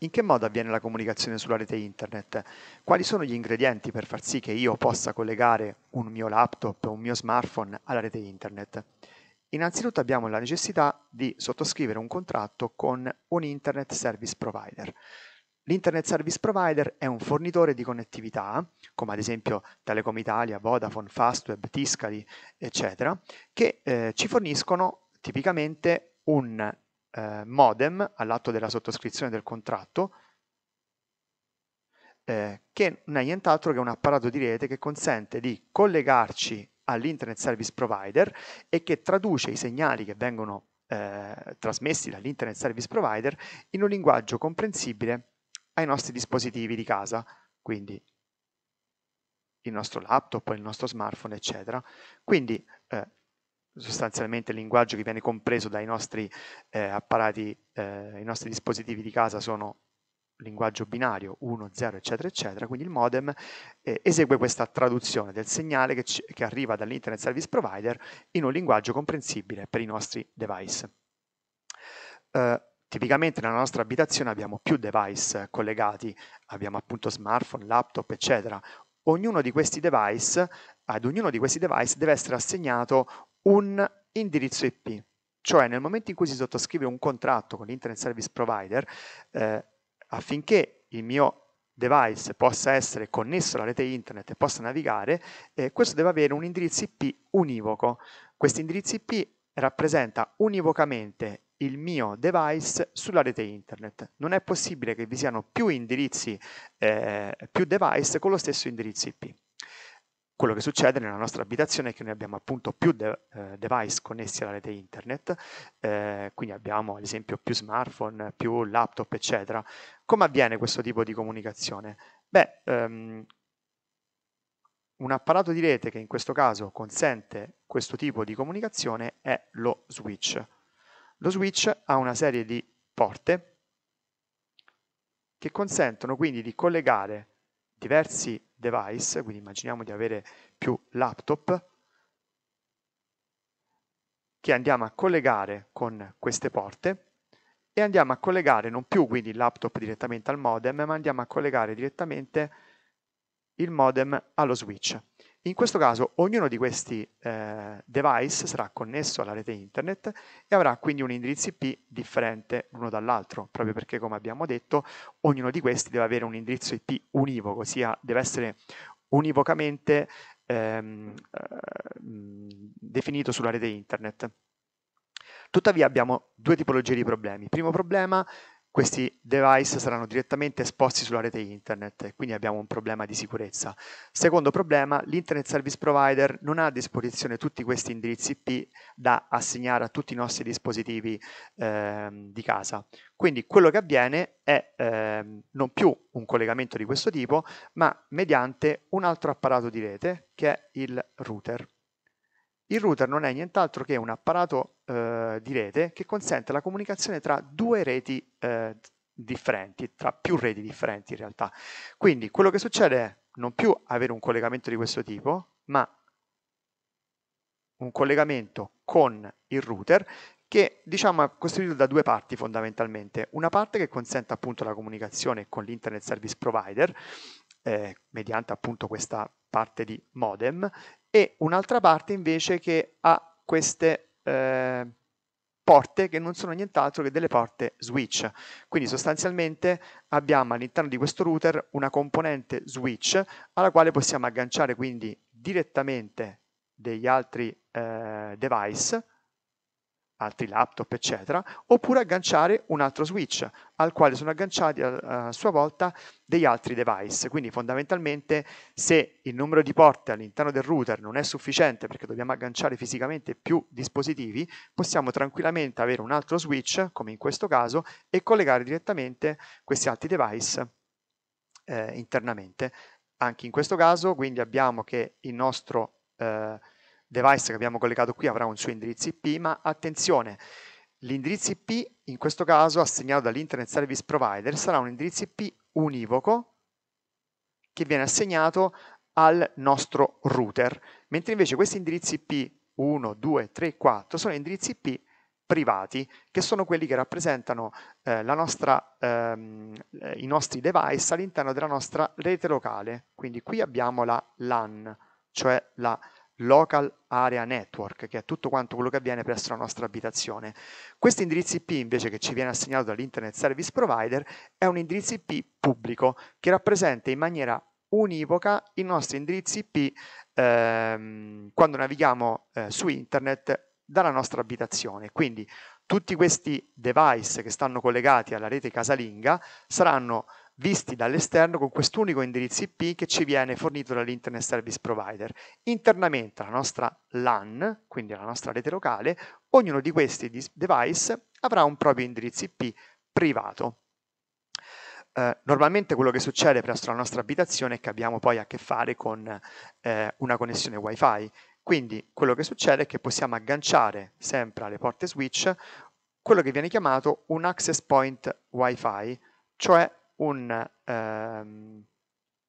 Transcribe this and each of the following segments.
In che modo avviene la comunicazione sulla rete internet? Quali sono gli ingredienti per far sì che io possa collegare un mio laptop o un mio smartphone alla rete internet? Innanzitutto abbiamo la necessità di sottoscrivere un contratto con un Internet Service Provider. L'Internet Service Provider è un fornitore di connettività, come ad esempio Telecom Italia, Vodafone, Fastweb, Tiscali, eccetera, che eh, ci forniscono tipicamente un eh, modem all'atto della sottoscrizione del contratto, eh, che non è nient'altro che un apparato di rete che consente di collegarci all'Internet Service Provider e che traduce i segnali che vengono eh, trasmessi dall'Internet Service Provider in un linguaggio comprensibile ai nostri dispositivi di casa, quindi il nostro laptop, il nostro smartphone, eccetera. Quindi eh, sostanzialmente il linguaggio che viene compreso dai nostri eh, apparati, eh, i nostri dispositivi di casa sono linguaggio binario 1, 0, eccetera, eccetera, quindi il modem eh, esegue questa traduzione del segnale che, ci, che arriva dall'Internet Service Provider in un linguaggio comprensibile per i nostri device. Uh, tipicamente nella nostra abitazione abbiamo più device collegati, abbiamo appunto smartphone, laptop, eccetera. Ognuno di questi device, ad ognuno di questi device deve essere assegnato un indirizzo IP. Cioè nel momento in cui si sottoscrive un contratto con l'Internet Service Provider, eh, affinché il mio device possa essere connesso alla rete internet e possa navigare, eh, questo deve avere un indirizzo IP univoco. Questo indirizzo IP rappresenta univocamente il mio device sulla rete internet. Non è possibile che vi siano più indirizzi, eh, più device con lo stesso indirizzo IP quello che succede nella nostra abitazione è che noi abbiamo appunto più de- eh, device connessi alla rete internet, eh, quindi abbiamo ad esempio più smartphone, più laptop, eccetera. Come avviene questo tipo di comunicazione? Beh, um, un apparato di rete che in questo caso consente questo tipo di comunicazione è lo switch. Lo switch ha una serie di porte che consentono quindi di collegare diversi device, quindi immaginiamo di avere più laptop, che andiamo a collegare con queste porte e andiamo a collegare non più quindi il laptop direttamente al modem, ma andiamo a collegare direttamente il modem allo switch. In questo caso ognuno di questi eh, device sarà connesso alla rete internet e avrà quindi un indirizzo IP differente l'uno dall'altro, proprio perché come abbiamo detto ognuno di questi deve avere un indirizzo IP univoco, ossia deve essere univocamente ehm, eh, definito sulla rete internet. Tuttavia abbiamo due tipologie di problemi. Il primo problema è questi device saranno direttamente esposti sulla rete internet quindi abbiamo un problema di sicurezza. Secondo problema, l'internet service provider non ha a disposizione tutti questi indirizzi IP da assegnare a tutti i nostri dispositivi eh, di casa. Quindi quello che avviene è eh, non più un collegamento di questo tipo, ma mediante un altro apparato di rete che è il router. Il router non è nient'altro che un apparato eh, di rete che consente la comunicazione tra due reti eh, differenti, tra più reti differenti in realtà. Quindi quello che succede è non più avere un collegamento di questo tipo, ma un collegamento con il router che diciamo è costituito da due parti fondamentalmente. Una parte che consente appunto la comunicazione con l'Internet Service Provider eh, mediante appunto questa parte di modem e un'altra parte invece che ha queste eh, porte che non sono nient'altro che delle porte switch. Quindi sostanzialmente abbiamo all'interno di questo router una componente switch alla quale possiamo agganciare quindi direttamente degli altri eh, device altri laptop, eccetera, oppure agganciare un altro switch al quale sono agganciati eh, a, sua volta degli altri device. Quindi fondamentalmente se il numero di porte all'interno del router non è sufficiente perché dobbiamo agganciare fisicamente più dispositivi, possiamo tranquillamente avere un altro switch, come in questo caso, e collegare direttamente questi altri device eh, internamente. Anche in questo caso quindi abbiamo che il nostro eh, device che abbiamo collegato qui avrà un suo indirizzo IP, ma attenzione, l'indirizzo IP in questo caso assegnato dall'Internet Service Provider sarà un indirizzo IP univoco che viene assegnato al nostro router, mentre invece questi indirizzi IP 1, 2, 3, 4 sono indirizzi IP privati, che sono quelli che rappresentano eh, nostra, ehm, eh, i nostri device all'interno della nostra rete locale. Quindi qui abbiamo la LAN, cioè la Local Area Network, che è tutto quanto quello che avviene presso la nostra abitazione. Questo indirizzo IP invece che ci viene assegnato dall'Internet Service Provider è un indirizzo IP pubblico che rappresenta in maniera univoca i nostri indirizzi IP ehm, quando navighiamo eh, su Internet dalla nostra abitazione. Quindi tutti questi device che stanno collegati alla rete casalinga saranno visti dall'esterno con quest'unico indirizzo IP che ci viene fornito dall'Internet Service Provider. Internamente alla nostra LAN, quindi alla nostra rete locale, ognuno di questi device avrà un proprio indirizzo IP privato. Eh, normalmente quello che succede presso la nostra abitazione è che abbiamo poi a che fare con eh, una connessione WiFi, quindi quello che succede è che possiamo agganciare sempre alle porte switch quello che viene chiamato un access point WiFi, cioè un um,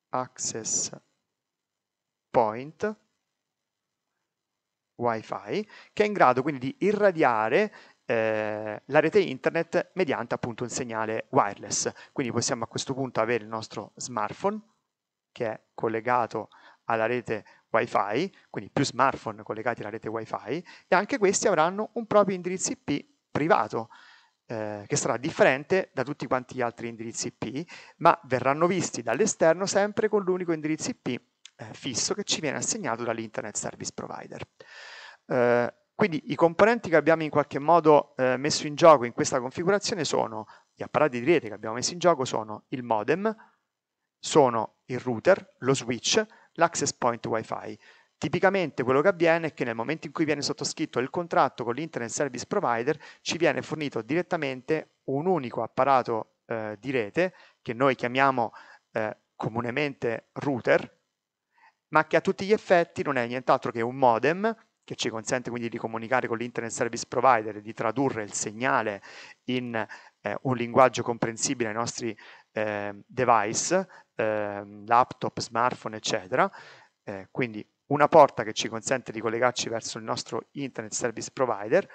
access point wifi che è in grado quindi di irradiare eh, la rete internet mediante appunto un segnale wireless quindi possiamo a questo punto avere il nostro smartphone che è collegato alla rete wifi quindi più smartphone collegati alla rete wifi e anche questi avranno un proprio indirizzo IP privato eh, che sarà differente da tutti quanti gli altri indirizzi IP, ma verranno visti dall'esterno sempre con l'unico indirizzo IP eh, fisso che ci viene assegnato dall'Internet Service Provider. Eh, quindi i componenti che abbiamo in qualche modo eh, messo in gioco in questa configurazione sono, gli apparati di rete che abbiamo messo in gioco sono il modem, sono il router, lo switch, l'access point wifi. Tipicamente quello che avviene è che nel momento in cui viene sottoscritto il contratto con l'Internet Service Provider ci viene fornito direttamente un unico apparato eh, di rete che noi chiamiamo eh, comunemente router, ma che a tutti gli effetti non è nient'altro che un modem che ci consente quindi di comunicare con l'Internet Service Provider e di tradurre il segnale in eh, un linguaggio comprensibile ai nostri eh, device, ehm, laptop, smartphone, eccetera. Eh, quindi una porta che ci consente di collegarci verso il nostro Internet Service Provider,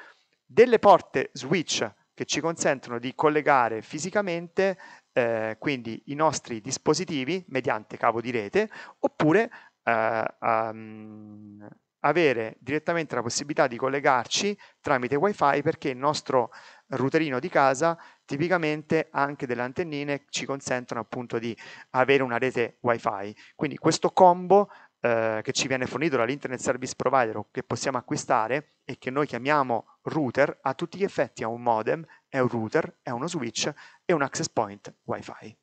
delle porte switch che ci consentono di collegare fisicamente eh, quindi i nostri dispositivi mediante cavo di rete oppure eh, um, avere direttamente la possibilità di collegarci tramite wifi perché il nostro routerino di casa tipicamente anche delle antennine ci consentono appunto di avere una rete wifi quindi questo combo eh, che ci viene fornito dall'Internet Service Provider o che possiamo acquistare e che noi chiamiamo router, a tutti gli effetti è un modem, è un router, è uno switch e un access point WiFi.